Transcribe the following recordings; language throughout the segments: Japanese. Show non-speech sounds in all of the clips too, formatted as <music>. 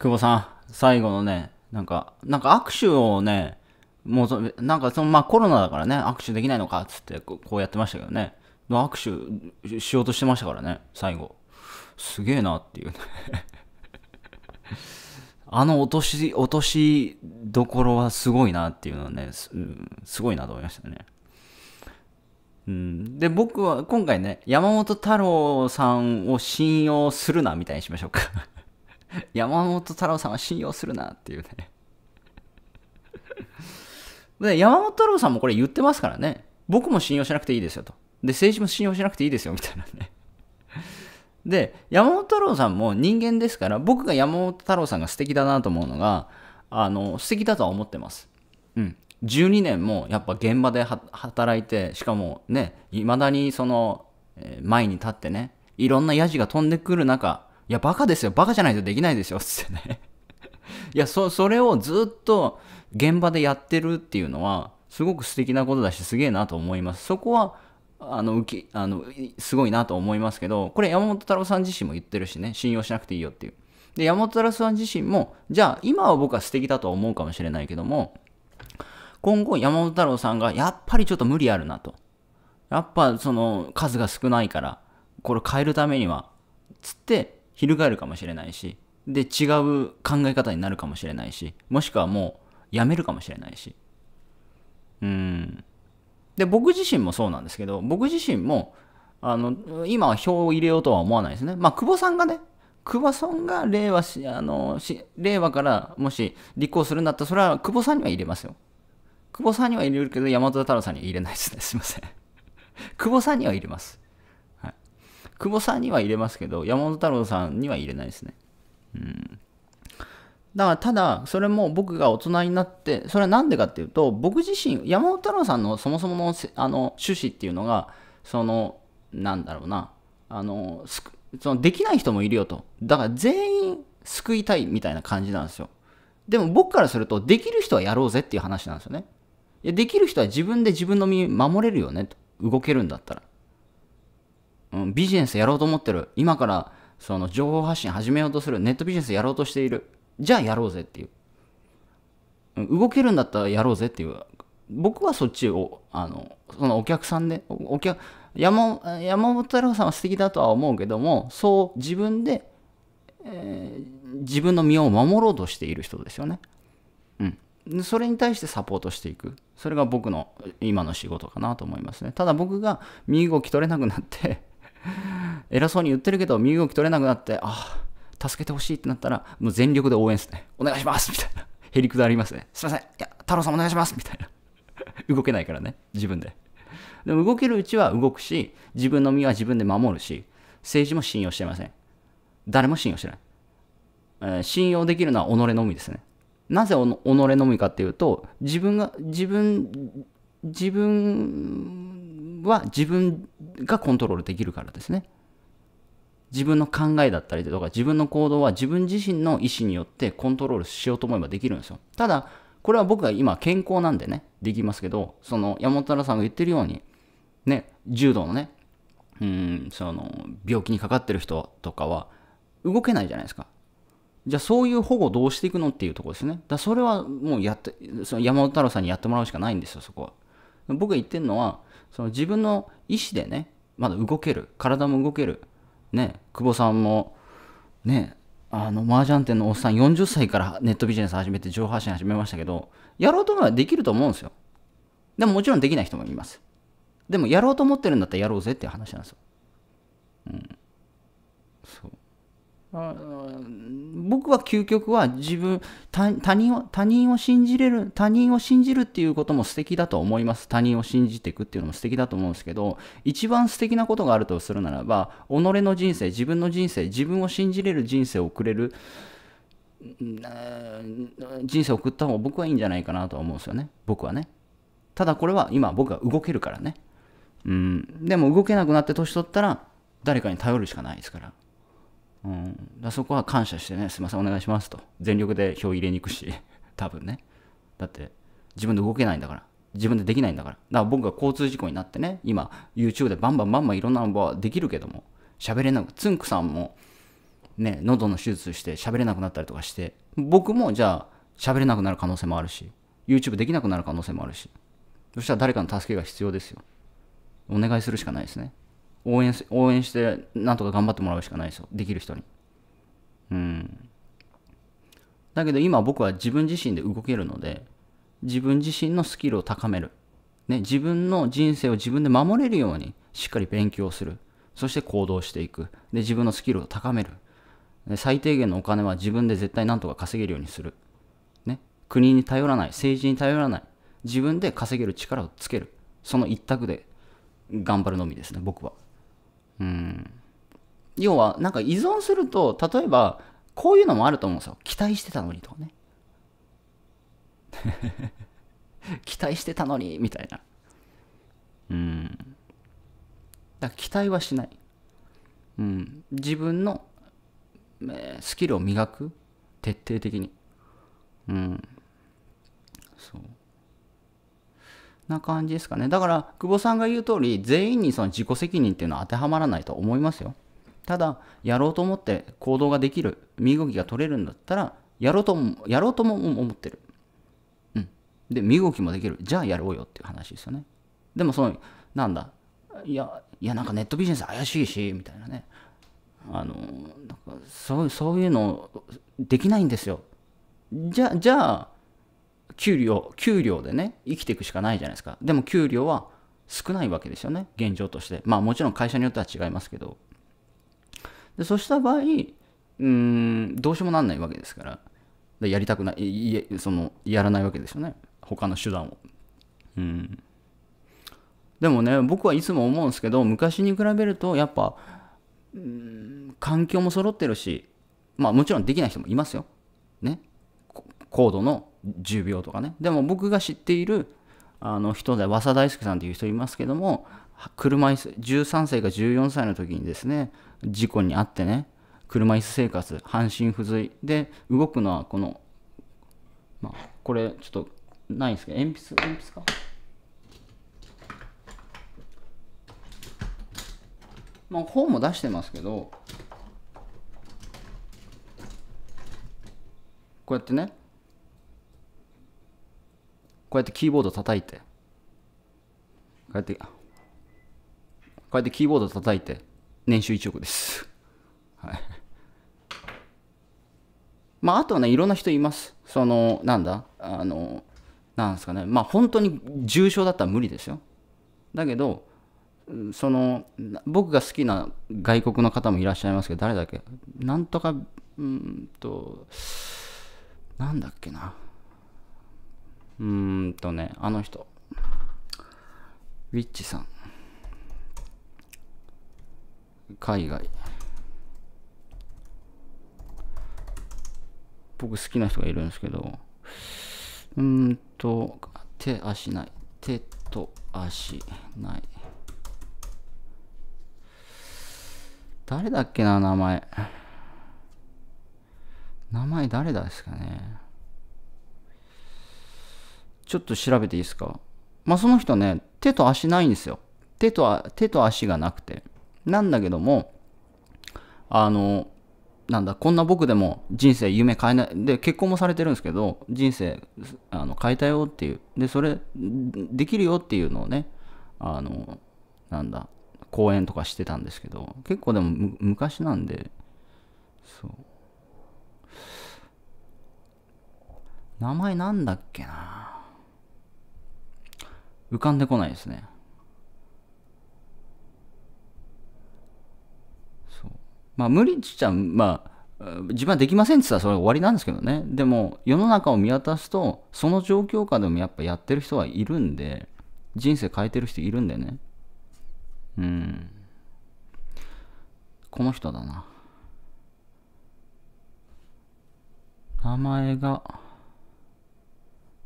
久保さん、最後のね、なんか、なんか握手をね、もうなんかその、まあコロナだからね、握手できないのかっつってこうやってましたけどね。握手しようとしてましたからね、最後。すげえなっていうね <laughs> あの落とし、落としどころはすごいなっていうのはね、す,、うん、すごいなと思いましたね。うん、で、僕は今回ね、山本太郎さんを信用するなみたいにしましょうか <laughs> 山本太郎さんは信用するなっていうね <laughs> で、山本太郎さんもこれ言ってますからね。僕も信用しなくていいですよと。で、政治も信用しなくていいですよみたいなね <laughs> で、山本太郎さんも人間ですから、僕が山本太郎さんが素敵だなと思うのが、あの、素敵だとは思ってます。うん。12年もやっぱ現場で働いて、しかもね、いまだにその、前に立ってね、いろんなヤジが飛んでくる中、いや、バカですよ。バカじゃないとできないですよ。つってね。<laughs> いや、そ、それをずっと現場でやってるっていうのは、すごく素敵なことだし、すげえなと思います。そこは、あの、受け、あの、すごいなと思いますけど、これ山本太郎さん自身も言ってるしね、信用しなくていいよっていう。で、山本太郎さん自身も、じゃあ、今は僕は素敵だと思うかもしれないけども、今後山本太郎さんが、やっぱりちょっと無理あるなと。やっぱ、その、数が少ないから、これ変えるためには、つって、翻るかもしれないし、で、違う考え方になるかもしれないし、もしくはもうやめるかもしれないし。うん。で、僕自身もそうなんですけど、僕自身も、あの、今は票を入れようとは思わないですね。まあ、久保さんがね、久保さんが令和し、あの、し令和からもし立候補するんだったら、それは久保さんには入れますよ。久保さんには入れるけど、山田太郎さんには入れないですね。すいません。<laughs> 久保さんには入れます。久保さんには入れますけど、山本太郎さんには入れないですね。うん。だからただ、それも僕が大人になって、それは何でかっていうと、僕自身、山本太郎さんのそもそものあの趣旨っていうのが、その、なんだろうな、あの、そのできない人もいるよと。だから全員救いたいみたいな感じなんですよ。でも僕からすると、できる人はやろうぜっていう話なんですよね。いやできる人は自分で自分の身守れるよねと。動けるんだったら。うん、ビジネスやろうと思ってる。今からその情報発信始めようとする。ネットビジネスやろうとしている。じゃあやろうぜっていう。うん、動けるんだったらやろうぜっていう。僕はそっちを、あの、そのお客さんで、お客、山山本太郎さんは素敵だとは思うけども、そう自分で、えー、自分の身を守ろうとしている人ですよね。うん。それに対してサポートしていく。それが僕の今の仕事かなと思いますね。ただ僕が身動き取れなくなって <laughs> 偉そうに言ってるけど身動き取れなくなって、ああ、助けてほしいってなったら、もう全力で応援ですね。お願いしますみたいな。へりくだりますね。すいません。いや、太郎さんお願いしますみたいな。<laughs> 動けないからね、自分で。でも動けるうちは動くし、自分の身は自分で守るし、政治も信用してません。誰も信用してない。えー、信用できるのは己のみですね。なぜ己のみかっていうと、自分が、自分、自分は自分がコントロールできるからですね。自分の考えだったりとか自分の行動は自分自身の意思によってコントロールしようと思えばできるんですよ。ただ、これは僕が今健康なんでね、できますけど、その山本太郎さんが言ってるように、ね、柔道のね、うん、その病気にかかってる人とかは動けないじゃないですか。じゃあそういう保護どうしていくのっていうとこですね。だそれはもうやって、その山本太郎さんにやってもらうしかないんですよ、そこは。僕が言ってるのは、その自分の意思でね、まだ動ける、体も動ける、ね、久保さんも、ね、あの、麻雀店のおっさん40歳からネットビジネス始めて上半身始めましたけど、やろうと思えばできると思うんですよ。でももちろんできない人もいます。でもやろうと思ってるんだったらやろうぜっていう話なんですよ。うん。そう。僕は究極は自分他人を他人を信じれる他人を信じるっていうことも素敵だと思います他人を信じていくっていうのも素敵だと思うんですけど一番素敵なことがあるとするならば己の人生自分の人生自分を信じれる人生を送れる人生を送った方が僕はいいんじゃないかなと思うんですよね僕はねただこれは今僕は動けるからねうんでも動けなくなって年取ったら誰かに頼るしかないですからうん、だそこは感謝してね、すいません、お願いしますと。全力で票入れに行くし、<laughs> 多分ね。だって、自分で動けないんだから。自分でできないんだから。だから僕が交通事故になってね、今、YouTube でバンバンバンバンいろんなのはできるけども、喋れなく、つんくさんも、ね、喉の手術して喋れなくなったりとかして、僕もじゃあ、喋れなくなる可能性もあるし、YouTube できなくなる可能性もあるし、そしたら誰かの助けが必要ですよ。お願いするしかないですね。応援応援してなんとか頑張ってもらうしかないですよできる人にうんだけど今僕は自分自身で動けるので自分自身のスキルを高める、ね、自分の人生を自分で守れるようにしっかり勉強するそして行動していくで自分のスキルを高めるで最低限のお金は自分で絶対なんとか稼げるようにする、ね、国に頼らない政治に頼らない自分で稼げる力をつけるその一択で頑張るのみですね僕は。うん。要は、なんか依存すると、例えば、こういうのもあると思うんですよ。期待してたのにとかね。<laughs> 期待してたのに、みたいな。うん。だ期待はしない。うん。自分の、えスキルを磨く。徹底的に。うん。そう。な感じですかね。だから、久保さんが言う通り、全員にその自己責任っていうのは当てはまらないと思いますよ。ただ、やろうと思って行動ができる、身動きが取れるんだったら、やろうとも、やろうとも思ってる。うん。で、身動きもできる。じゃあやろうよっていう話ですよね。でも、その、なんだ、いや、いや、なんかネットビジネス怪しいし、みたいなね。あの、なんかそうそういうのできないんですよ。じゃじゃあ、給料、給料でね、生きていくしかないじゃないですか。でも給料は少ないわけですよね、現状として。まあもちろん会社によっては違いますけど。でそうした場合、うん、どうしようもなんないわけですから。でやりたくない、いその、やらないわけですよね。他の手段を。うん。でもね、僕はいつも思うんですけど、昔に比べると、やっぱ、うん、環境も揃ってるし、まあもちろんできない人もいますよ。ね。高度の10秒とかねでも僕が知っているあの人で和田大輔さんという人いますけども車椅子13歳か14歳の時にですね事故に遭ってね車椅子生活半身不随で動くのはこの、まあ、これちょっとないんですけど鉛筆鉛筆かまあ本も出してますけどこうやってねこうやってキーボード叩いて、こうやって、こうやってキーボード叩いて、年収1億です。<laughs> はい。まあ、あとはね、いろんな人います。その、なんだあの、なんですかね。まあ、本当に重症だったら無理ですよ。だけど、その、僕が好きな外国の方もいらっしゃいますけど、誰だっけなんとか、うんと、なんだっけな。うーんとね、あの人。ウィッチさん。海外。僕好きな人がいるんですけど、うーんと、手足ない。手と足ない。誰だっけな、名前。名前誰だですかね。ちょっと調べていいですかまあその人ね、手と足ないんですよ。手と、手と足がなくて。なんだけども、あの、なんだ、こんな僕でも人生夢変えない。で、結婚もされてるんですけど、人生あの変えたよっていう。で、それ、できるよっていうのをね、あの、なんだ、講演とかしてたんですけど、結構でも昔なんで、そう。名前なんだっけな浮かんでこないですね。そう。まあ、無理っちゃ、まあ、自分はできませんって言ったらそれ終わりなんですけどねでも世の中を見渡すとその状況下でもやっぱやってる人はいるんで人生変えてる人いるんだよねうんこの人だな名前が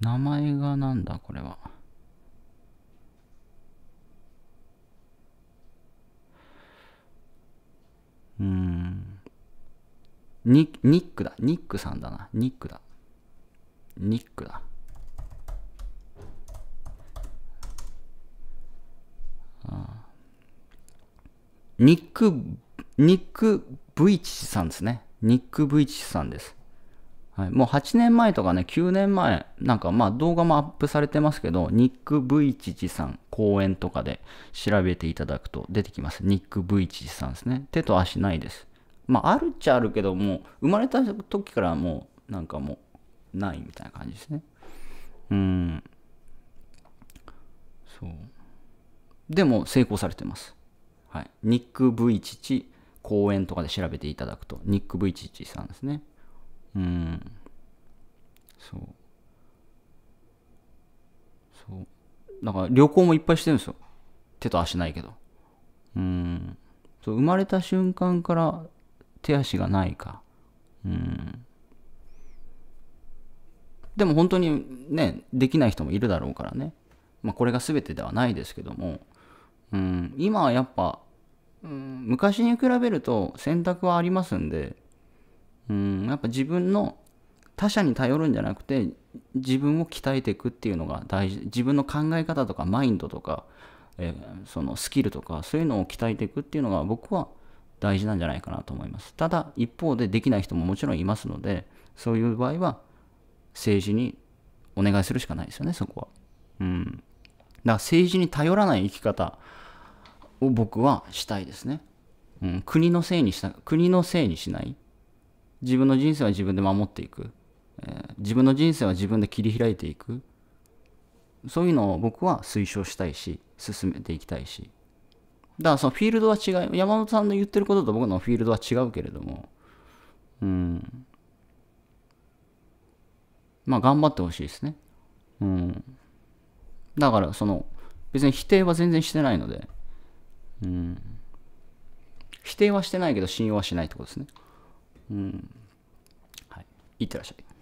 名前がなんだこれはニックだ。ニックさんだな。ニックだ。ニックだ。あニック、ニック・ブイチさんですね。ニック・ブイチさんです。はい、もう8年前とかね、9年前、なんかまあ動画もアップされてますけど、ニック・ブイチチさん公演とかで調べていただくと出てきます。ニック・ブイチチさんですね。手と足ないです。まああるっちゃあるけども生まれた時からもうなんかもうないみたいな感じですねうんそうでも成功されてますはい、ニック v チチ公演とかで調べていただくと、ニック v チチさんですね。うん。そう。そう。だから旅行もいっぱいしてるんですよ。手と足ないけど。うん。そう生まれた瞬間から手足がないか。うん。でも本当にね、できない人もいるだろうからね。まあこれが全てではないですけども、うん、今はやっぱ、うん、昔に比べると選択はありますんで、うん、やっぱ自分の他者に頼るんじゃなくて自分を鍛えていくっていうのが大事自分の考え方とかマインドとか、えー、そのスキルとかそういうのを鍛えていくっていうのが僕は大事なんじゃないかなと思います。ただ、一方でできない人ももちろんいますので、そういう場合は政治にお願いするしかないですよね、そこは。うん。だから政治に頼らない生き方を僕はしたいですね。うん、国のせいにした、国のせいにしない。自分の人生は自分で守っていく。えー、自分の人生は自分で切り開いていく。そういうのを僕は推奨したいし、進めていきたいし。だからそのフィールドは違い、山本さんの言ってることと僕のフィールドは違うけれども、うん。まあ頑張ってほしいですね。うん。だからその、別に否定は全然してないので、うん。否定はしてないけど信用はしないってことですね。うん。はい。いってらっしゃい。